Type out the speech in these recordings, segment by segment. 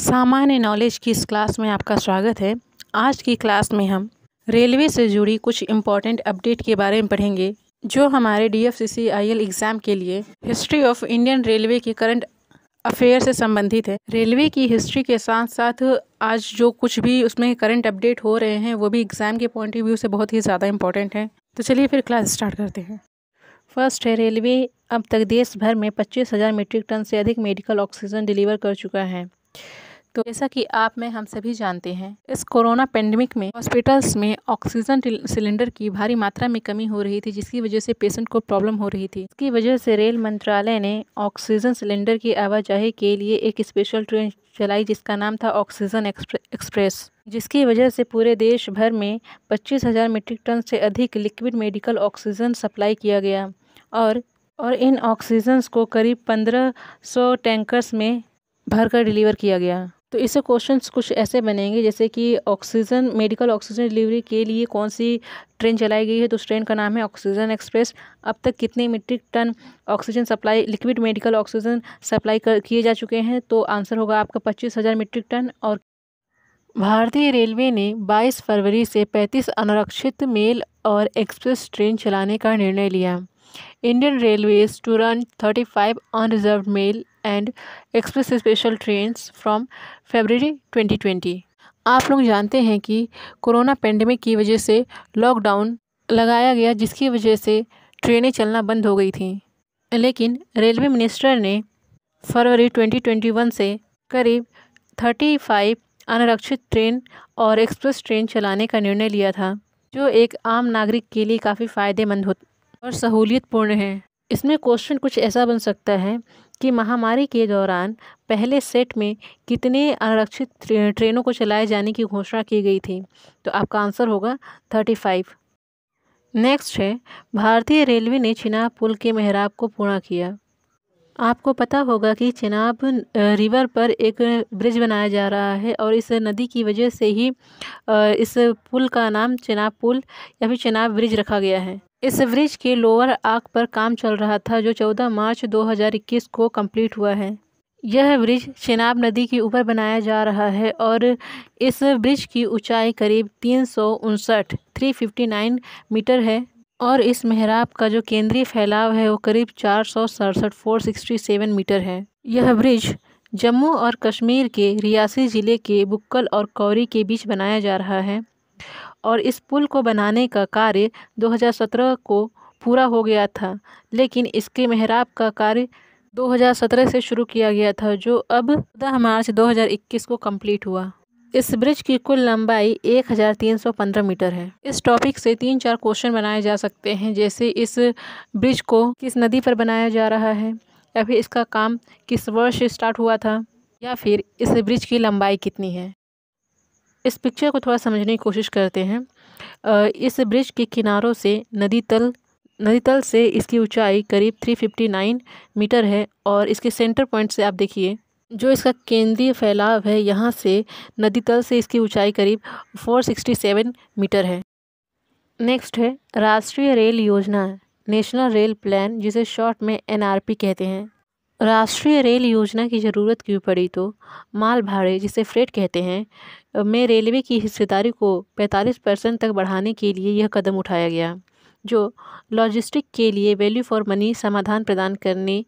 सामान्य नॉलेज की इस क्लास में आपका स्वागत है आज की क्लास में हम रेलवे से जुड़ी कुछ इम्पॉर्टेंट अपडेट के बारे में पढ़ेंगे जो हमारे डी एफ एग्ज़ाम के लिए हिस्ट्री ऑफ इंडियन रेलवे के करंट अफेयर से संबंधित है रेलवे की हिस्ट्री के साथ साथ आज जो कुछ भी उसमें करंट अपडेट हो रहे हैं वो भी एग्ज़ाम के पॉइंट ऑफ व्यू से बहुत ही ज़्यादा इंपॉर्टेंट है तो चलिए फिर क्लास स्टार्ट करते हैं फर्स्ट है रेलवे अब तक देश भर में पच्चीस हज़ार मीट्रिक टन से अधिक मेडिकल ऑक्सीजन डिलीवर कर चुका है तो जैसा कि आप में हम सभी जानते हैं इस कोरोना पेंडेमिक में हॉस्पिटल्स में ऑक्सीजन सिलेंडर की भारी मात्रा में कमी हो रही थी जिसकी वजह से पेशेंट को प्रॉब्लम हो रही थी इसकी वजह से रेल मंत्रालय ने ऑक्सीजन सिलेंडर की आवाजाही के लिए एक स्पेशल ट्रेन चलाई जिसका नाम था ऑक्सीजन एक्सप्रेस जिसकी वजह से पूरे देश भर में 25,000 मीट्रिक टन से अधिक लिक्विड मेडिकल ऑक्सीजन सप्लाई किया गया और और इन ऑक्सीजन को करीब 1500 टैंकर्स में भरकर डिलीवर किया गया तो इससे क्वेश्चंस कुछ ऐसे बनेंगे जैसे कि ऑक्सीजन मेडिकल ऑक्सीजन डिलीवरी के लिए कौन सी ट्रेन चलाई गई है तो उस ट्रेन का नाम है ऑक्सीजन एक्सप्रेस अब तक कितने metric ton oxygen supply liquid medical oxygen supply कर किए जा चुके हैं तो आंसर होगा आपका पच्चीस हज़ार मीट्रिक टन और भारतीय रेलवे ने 22 फरवरी से 35 अनुरक्षित मेल और एक्सप्रेस ट्रेन चलाने का निर्णय लिया Indian railways to run five unreserved mail and express special train from February 2020 आप लोग जानते हैं कि कोरोना पेंडेमिक की वजह से लॉकडाउन लगाया गया जिसकी वजह से ट्रेनें चलना बंद हो गई थी लेकिन रेलवे मिनिस्टर ने फरवरी 2021 से करीब 35 अनारक्षित ट्रेन और एक्सप्रेस ट्रेन चलाने का निर्णय लिया था जो एक आम नागरिक के लिए काफ़ी फ़ायदेमंद हो और सहूलियत पूर्ण है इसमें क्वेश्चन कुछ ऐसा बन सकता है कि महामारी के दौरान पहले सेट में कितने आरक्षित ट्रेनों को चलाए जाने की घोषणा की गई थी तो आपका आंसर होगा थर्टी फाइव नेक्स्ट है भारतीय रेलवे ने चिनाब पुल के मेहराब को पूरा किया आपको पता होगा कि चिनाब रिवर पर एक ब्रिज बनाया जा रहा है और इस नदी की वजह से ही इस पुल का नाम चिनाब पुल या फिर चिनाब ब्रिज रखा गया है इस ब्रिज के लोअर आर्क पर काम चल रहा था जो 14 मार्च 2021 को कंप्लीट हुआ है यह ब्रिज चिनाब नदी के ऊपर बनाया जा रहा है और इस ब्रिज की ऊंचाई करीब तीन सौ उनसठ मीटर है और इस मेहराब का जो केंद्रीय फैलाव है वो करीब चार सौ सड़सठ फोर सिक्सटी सेवन मीटर है यह ब्रिज जम्मू और कश्मीर के रियासी ज़िले के बुक्कल और कौरी के बीच बनाया जा रहा है और इस पुल को बनाने का कार्य 2017 को पूरा हो गया था लेकिन इसके मेहराब का कार्य 2017 से शुरू किया गया था जो अब दह मार्च 2021 को कंप्लीट हुआ इस ब्रिज की कुल लंबाई 1315 मीटर है इस टॉपिक से तीन चार क्वेश्चन बनाए जा सकते हैं जैसे इस ब्रिज को किस नदी पर बनाया जा रहा है या फिर इसका काम किस वर्ष स्टार्ट हुआ था या फिर इस ब्रिज की लंबाई कितनी है इस पिक्चर को थोड़ा समझने की कोशिश करते हैं इस ब्रिज के किनारों से नदी तल नदी तल से इसकी ऊंचाई करीब 359 मीटर है और इसके सेंटर पॉइंट से आप देखिए जो इसका केंद्रीय फैलाव है यहाँ से नदी तल से इसकी ऊंचाई करीब 467 मीटर है नेक्स्ट है राष्ट्रीय रेल योजना नेशनल रेल प्लान जिसे शॉर्ट में एनआरपी कहते हैं राष्ट्रीय रेल योजना की ज़रूरत क्यों पड़ी तो माल भाड़े जिसे फ्रेट कहते हैं में रेलवे की हिस्सेदारी को 45 परसेंट तक बढ़ाने के लिए यह कदम उठाया गया जो लॉजिस्टिक के लिए वैल्यू फॉर मनी समाधान प्रदान करने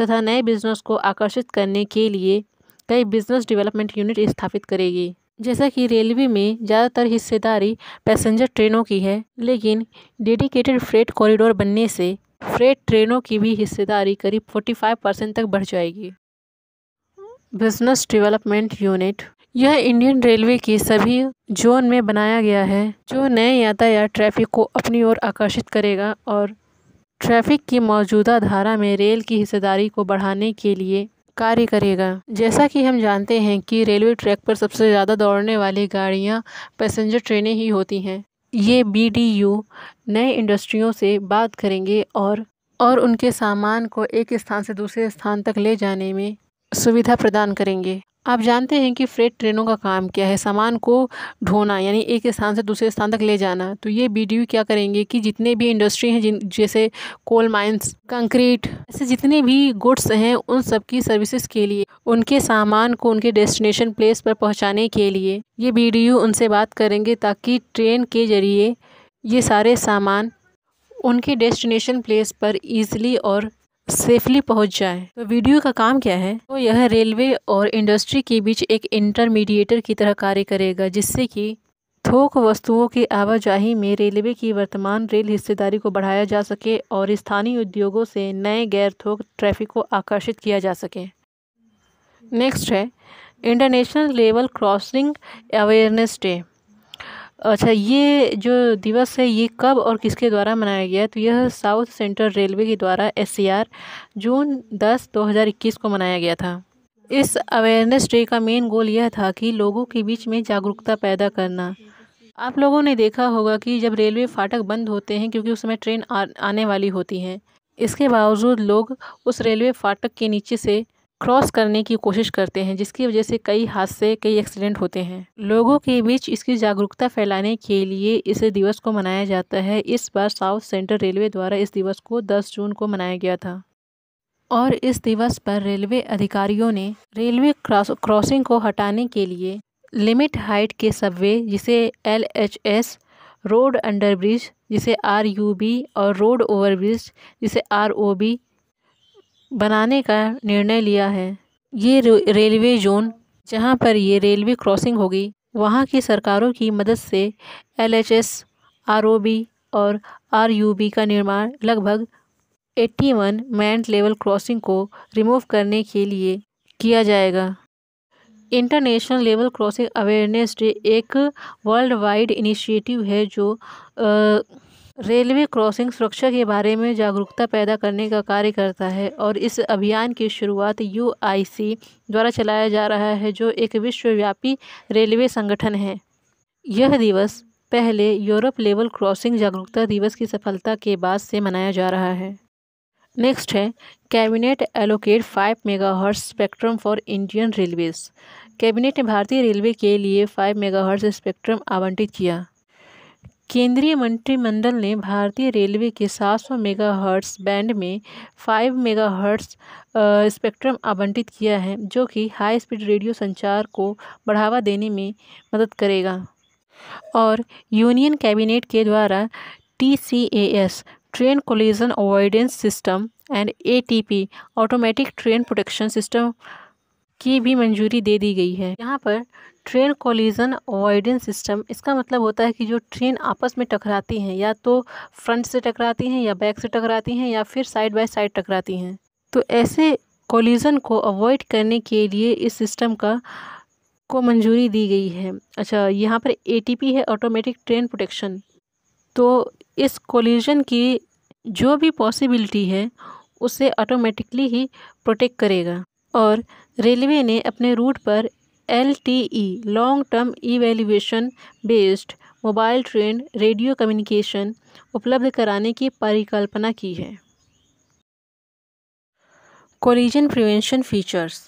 तथा नए बिजनेस को आकर्षित करने के लिए कई बिजनेस डेवलपमेंट यूनिट स्थापित करेगी जैसा कि रेलवे में ज़्यादातर हिस्सेदारी पैसेंजर ट्रेनों की है लेकिन डेडिकेटेड फ्रेट कॉरिडोर बनने से फ्रेट ट्रेनों की भी हिस्सेदारी करीब 45 परसेंट तक बढ़ जाएगी बिजनेस डेवलपमेंट यूनिट यह इंडियन रेलवे के सभी जोन में बनाया गया है जो नए यातायात ट्रैफिक को अपनी ओर आकर्षित करेगा और ट्रैफिक की मौजूदा धारा में रेल की हिस्सेदारी को बढ़ाने के लिए कार्य करेगा जैसा कि हम जानते हैं कि रेलवे ट्रैक पर सबसे ज़्यादा दौड़ने वाली गाड़ियाँ पैसेंजर ट्रेनें ही होती हैं ये बी नए इंडस्ट्रियों से बात करेंगे और और उनके सामान को एक स्थान से दूसरे स्थान तक ले जाने में सुविधा प्रदान करेंगे आप जानते हैं कि फ्रेट ट्रेनों का काम क्या है सामान को ढोना यानी एक स्थान से दूसरे स्थान तक ले जाना तो ये बी क्या करेंगे कि जितने भी इंडस्ट्री हैं जिन जैसे कोल माइंस कंक्रीट ऐसे जितने भी गुड्स हैं उन सब की सर्विसेज के लिए उनके सामान को उनके डेस्टिनेशन प्लेस पर पहुँचाने के लिए ये बी उनसे बात करेंगे ताकि ट्रेन के ज़रिए ये सारे सामान उनके डेस्टिनेशन प्लेस पर ईज़िली और सेफली पहुंच जाए तो वीडियो का काम क्या है तो यह रेलवे और इंडस्ट्री के बीच एक इंटरमीडिएटर की तरह कार्य करेगा जिससे कि थोक वस्तुओं की आवाजाही में रेलवे की वर्तमान रेल हिस्सेदारी को बढ़ाया जा सके और स्थानीय उद्योगों से नए गैर थोक ट्रैफिक को आकर्षित किया जा सके नेक्स्ट है international level crossing awareness day अच्छा ये जो दिवस है ये कब और किसके द्वारा मनाया गया तो यह साउथ सेंट्रल रेलवे के द्वारा एस जून दस दो हज़ार इक्कीस को मनाया गया था इस अवेयरनेस डे का मेन गोल यह था कि लोगों के बीच में जागरूकता पैदा करना आप लोगों ने देखा होगा कि जब रेलवे फाटक बंद होते हैं क्योंकि उस समय ट्रेन आ, आने वाली होती हैं इसके बावजूद लोग उस रेलवे फाटक के नीचे से क्रॉस करने की कोशिश करते हैं जिसकी वजह से कई हादसे कई एक्सीडेंट होते हैं लोगों के बीच इसकी जागरूकता फैलाने के लिए इस दिवस को मनाया जाता है इस बार साउथ सेंट्रल रेलवे द्वारा इस दिवस को 10 जून को मनाया गया था और इस दिवस पर रेलवे अधिकारियों ने रेलवे क्रॉस क्रॉसिंग को हटाने के लिए लिमिट हाइट के सबवे जिसे L H S road underbridge जिसे आर यू बी और रोड ओवरब्रिज जिसे आर ओ बी बनाने का निर्णय लिया है ये रेलवे जोन जहाँ पर ये रेलवे क्रॉसिंग होगी वहाँ की सरकारों की मदद से L H S R O B और आर यू बी का निर्माण लगभग eighty one man level crossing को रिमूव करने के लिए किया जाएगा international level crossing awareness day एक वर्ल्ड वाइड इनिशिएटिव है जो आ, रेलवे क्रॉसिंग सुरक्षा के बारे में जागरूकता पैदा करने का कार्य करता है और इस अभियान की शुरुआत यू द्वारा चलाया जा रहा है जो एक विश्वव्यापी रेलवे संगठन है यह दिवस पहले यूरोप लेवल क्रॉसिंग जागरूकता दिवस की सफलता के बाद से मनाया जा रहा है नेक्स्ट है cabinet allocate five megahertz spectrum for Indian railways cabinet ने भारतीय रेलवे के लिए फाइव मेगाहर्ट्ज स्पेक्ट्रम आवंटित किया केंद्रीय मंत्रिमंडल ने भारतीय रेलवे के 700 मेगाहर्ट्ज बैंड में 5 मेगाहर्ट्ज स्पेक्ट्रम आवंटित किया है जो कि हाई स्पीड रेडियो संचार को बढ़ावा देने में मदद करेगा और यूनियन कैबिनेट के द्वारा T C A S train collision avoidance system and A T P automatic train protection system की भी मंजूरी दे दी गई है यहाँ पर ट्रेन कोलिजन अवॉइडेंस सिस्टम इसका मतलब होता है कि जो ट्रेन आपस में टकराती हैं या तो फ्रंट से टकराती हैं या बैक से टकराती हैं या फिर साइड बाय साइड टकराती हैं तो ऐसे कोलिजन को अवॉइड करने के लिए इस सिस्टम का को मंजूरी दी गई है अच्छा यहाँ पर ए है ऑटोमेटिक ट्रेन प्रोटेक्शन तो इस कोलिजन की जो भी पॉसिबिलिटी है उसे ऑटोमेटिकली ही प्रोटेक्ट करेगा और रेलवे ने अपने रूट पर L T E long term evolution based mobile train radio communication उपलब्ध कराने की परिकल्पना की है कोलिजन प्रिवेंशन फीचर्स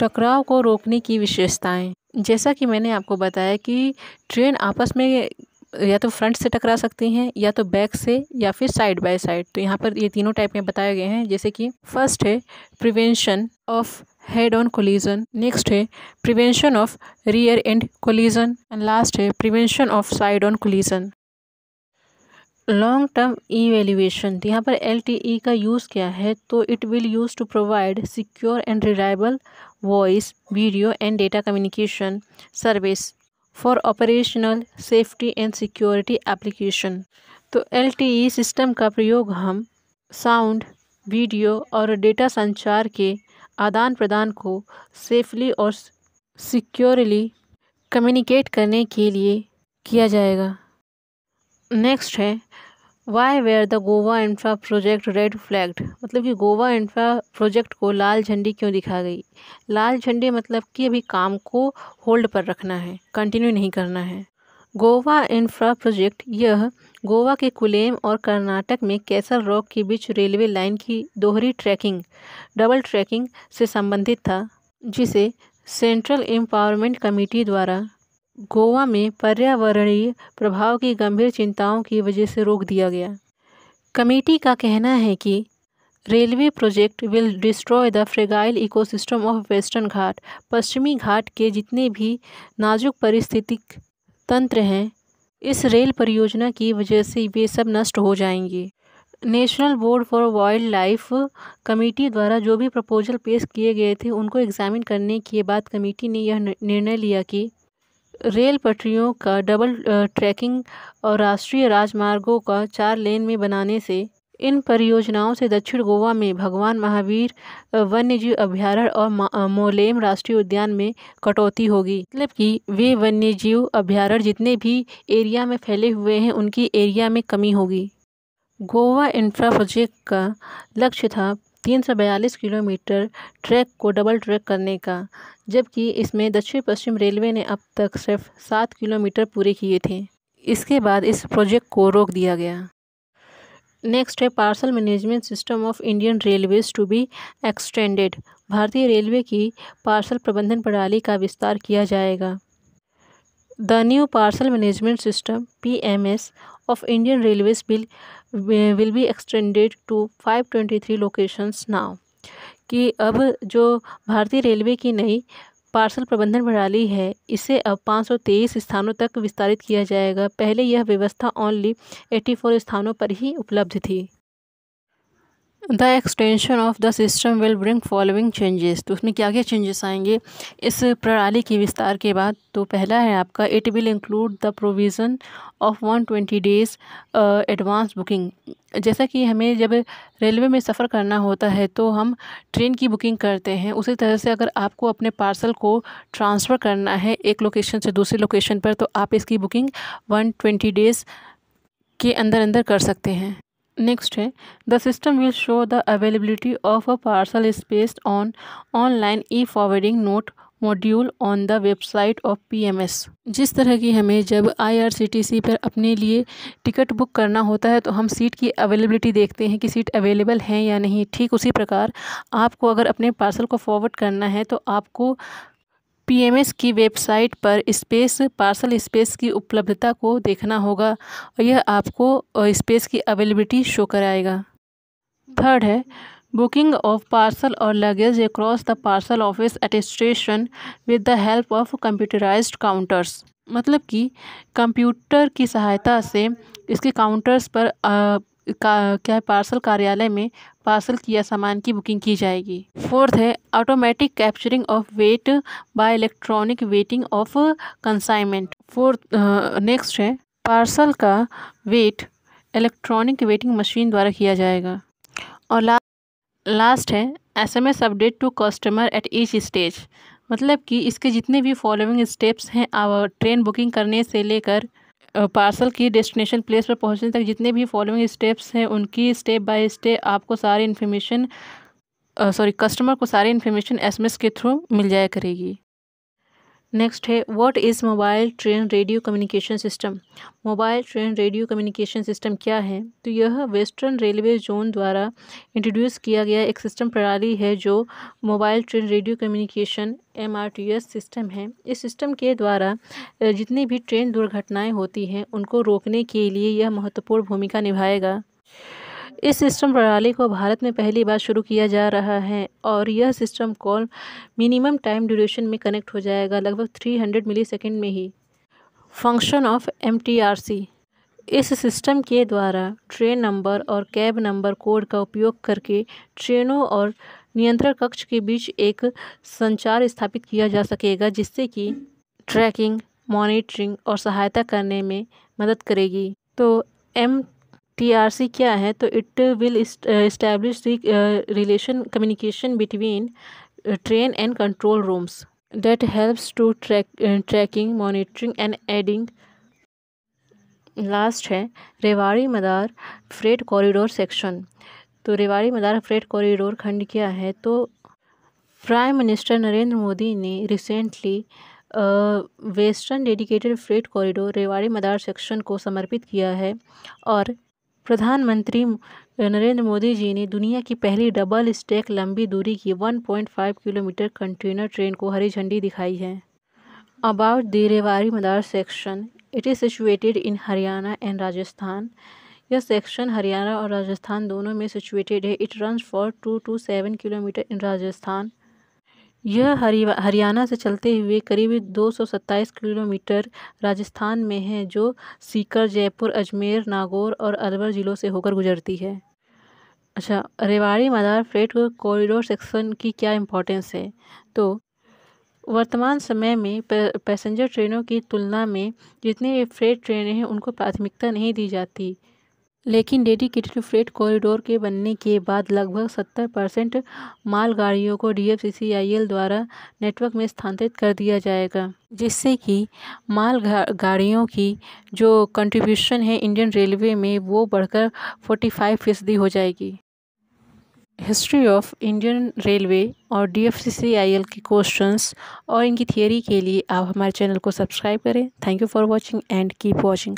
टकराव को रोकने की विशेषताएं जैसा कि मैंने आपको बताया कि ट्रेन आपस में या तो फ्रंट से टकरा सकती हैं या तो बैक से या फिर साइड बाय साइड तो यहाँ पर ये तीनों टाइप में बताए गए हैं जैसे कि फर्स्ट है prevention of head on collision next है prevention of rear end collision and last है prevention of side on collision long term E evaluation यहाँ पर एल टी ई का यूज़ क्या है तो it will use to provide secure and reliable voice video and data communication service for operational safety and security application तो L T E system का प्रयोग हम साउंड वीडियो और डेटा संचार के आदान प्रदान को सेफली और सिक्योरली कम्युनिकेट करने के लिए किया जाएगा नेक्स्ट है why where the Goa infra project red flagged मतलब कि गोवा इंफ्रा प्रोजेक्ट को लाल झंडी क्यों दिखा गई लाल झंडी मतलब कि अभी काम को होल्ड पर रखना है कंटिन्यू नहीं करना है गोवा इंफ्रा प्रोजेक्ट यह गोवा के कुलेम और कर्नाटक में कैसल रॉक के बीच रेलवे लाइन की दोहरी ट्रैकिंग डबल ट्रैकिंग से संबंधित था जिसे सेंट्रल एम्पावरमेंट कमेटी द्वारा गोवा में पर्यावरणीय प्रभाव की गंभीर चिंताओं की वजह से रोक दिया गया कमेटी का कहना है कि railway project will destroy the fragile ecosystem of western Ghat पश्चिमी घाट के जितने भी नाजुक परिस्थितिक तंत्र हैं इस रेल परियोजना की वजह से वे सब नष्ट हो जाएंगे national board for wild life committee द्वारा जो भी प्रपोजल पेश किए गए थे उनको एग्जामिन करने के बाद कमेटी ने यह निर्णय लिया कि रेल पटरियों का डबल ट्रैकिंग और राष्ट्रीय राजमार्गों का चार लेन में बनाने से इन परियोजनाओं से दक्षिण गोवा में भगवान महावीर वन्यजीव अभ्यारण्य और मोलेम राष्ट्रीय उद्यान में कटौती होगी मतलब कि वे वन्यजीव अभ्यारण्य जितने भी एरिया में फैले हुए हैं उनकी एरिया में कमी होगी गोवा इंफ्रा प्रोजेक्ट का लक्ष्य था तीन सौ बयालीस किलोमीटर ट्रैक को डबल ट्रैक करने का जबकि इसमें दक्षिण पश्चिम रेलवे ने अब तक सिर्फ सात किलोमीटर पूरे किए थे इसके बाद इस प्रोजेक्ट को रोक दिया गया नेक्स्ट है parcel management system of Indian railways to be extended भारतीय रेलवे की पार्सल प्रबंधन प्रणाली का विस्तार किया जाएगा the new parcel management system P M S of Indian railways will will be extended to five twenty three locations now कि अब जो भारतीय रेलवे की नई पार्सल प्रबंधन प्रणाली है इसे अब तेईस स्थानों तक विस्तारित किया जाएगा पहले यह व्यवस्था ओनली 84 स्थानों पर ही उपलब्ध थी the extension of the system will bring following changes तो उसमें क्या क्या चेंजेस आएंगे इस प्रणाली के विस्तार के बाद तो पहला है आपका it will include the provision of 120 days advance booking जैसा कि हमें जब रेलवे में सफ़र करना होता है तो हम ट्रेन की बुकिंग करते हैं उसी तरह से अगर आपको अपने पार्सल को ट्रांसफ़र करना है एक लोकेशन से दूसरी लोकेशन पर तो आप इसकी बुकिंग वन ट्वेंटी डेज़ के अंदर अंदर कर सकते हैं नेक्स्ट है the system will show the availability of a parcel is based on online e forwarding note module on the website of PMS जिस तरह की हमें जब आईआरसीटीसी पर अपने लिए टिकट बुक करना होता है तो हम सीट की अवेलेबिलिटी देखते हैं कि सीट अवेलेबल है या नहीं ठीक उसी प्रकार आपको अगर अपने पार्सल को फॉरवर्ड करना है तो आपको पीएमएस की वेबसाइट पर स्पेस पार्सल स्पेस की उपलब्धता को देखना होगा और यह आपको स्पेस की अवेलेबिलिटी शो कराएगा थर्ड है booking of parcel or luggage across the parcel office at a station with the help of computerized counters मतलब कि कंप्यूटर की सहायता से इसके काउंटर्स पर आ, का, क्या है पार्सल कार्यालय में पार्सल किया सामान की बुकिंग की जाएगी फोर्थ है automatic capturing of weight by electronic weighing of consignment fourth next है पार्सल का वेट इलेक्ट्रॉनिक वेटिंग मशीन द्वारा किया जाएगा और लास्ट लास्ट है SMS update to customer at each stage मतलब कि इसके जितने भी फॉलोइंग स्टेप्स हैं आप ट्रेन बुकिंग करने से लेकर पार्सल की डेस्टिनेशन प्लेस पर पहुंचने तक जितने भी फॉलोइंग स्टेप्स हैं उनकी स्टेप बाय स्टेप आपको सारी इन्फॉर्मेशन सॉरी कस्टमर को सारी इन्फॉर्मेशन एसएमएस के थ्रू मिल जाया करेगी नेक्स्ट है what is mobile train radio communication system mobile train radio communication system क्या है तो यह वेस्टर्न रेलवे जोन द्वारा इंट्रोड्यूस किया गया एक सिस्टम प्रणाली है जो mobile train radio communication M system है इस सिस्टम के द्वारा जितनी भी ट्रेन दुर्घटनाएं होती हैं उनको रोकने के लिए यह महत्वपूर्ण भूमिका निभाएगा इस सिस्टम प्रणाली को भारत में पहली बार शुरू किया जा रहा है और यह system call minimum time duration में कनेक्ट हो जाएगा लगभग 300 मिलीसेकंड में ही फंक्शन ऑफ एम इस सिस्टम के द्वारा ट्रेन नंबर और कैब नंबर कोड का उपयोग करके ट्रेनों और नियंत्रण कक्ष के बीच एक संचार स्थापित किया जा सकेगा जिससे कि ट्रैकिंग मॉनिटरिंग और सहायता करने में मदद करेगी तो एम टीआरसी क्या है तो it will establish the relation communication between train and control rooms that helps to track tracking monitoring and aiding last है Rewari Madar freight corridor section तो रेवाड़ी मदार फ्रेट कॉरिडोर खंड क्या है तो प्राइम मिनिस्टर नरेंद्र मोदी ने recently western dedicated freight corridor Rewari Madar section को समर्पित किया है और प्रधानमंत्री नरेंद्र मोदी जी ने दुनिया की पहली डबल स्टैक लंबी दूरी की 1.5 किलोमीटर कंटेनर ट्रेन को हरी झंडी दिखाई है about the Rewari Madar section it is situated in Haryana and Rajasthan यह सेक्शन हरियाणा और राजस्थान दोनों में सिचुएटेड है it run for two two seven kilometre in Rajasthan यह हरि हरियाणा से चलते हुए करीब दो सौ सत्ताईस किलोमीटर राजस्थान में है जो सीकर जयपुर अजमेर नागौर और अलवर ज़िलों से होकर गुजरती है अच्छा Rewari Madar freight corridor section की क्या इम्पोर्टेंस है तो वर्तमान समय में पैसेंजर ट्रेनों की तुलना में जितनी फ्रेट ट्रेनें हैं उनको प्राथमिकता नहीं दी जाती लेकिन डेडिकेटेड फ्रेट कॉरिडोर के बनने के बाद लगभग 70 परसेंट मालगाड़ियों को डी द्वारा नेटवर्क में स्थानांतरित कर दिया जाएगा जिससे कि माल गाड़ियों की जो कंट्रीब्यूशन है इंडियन रेलवे में वो बढ़कर 45 फीसदी हो जाएगी हिस्ट्री ऑफ इंडियन रेलवे और डीएफसीसीआईएल के क्वेश्चंस और इनकी थियोरी के लिए आप हमारे चैनल को सब्सक्राइब करें thank you for watching and keep watching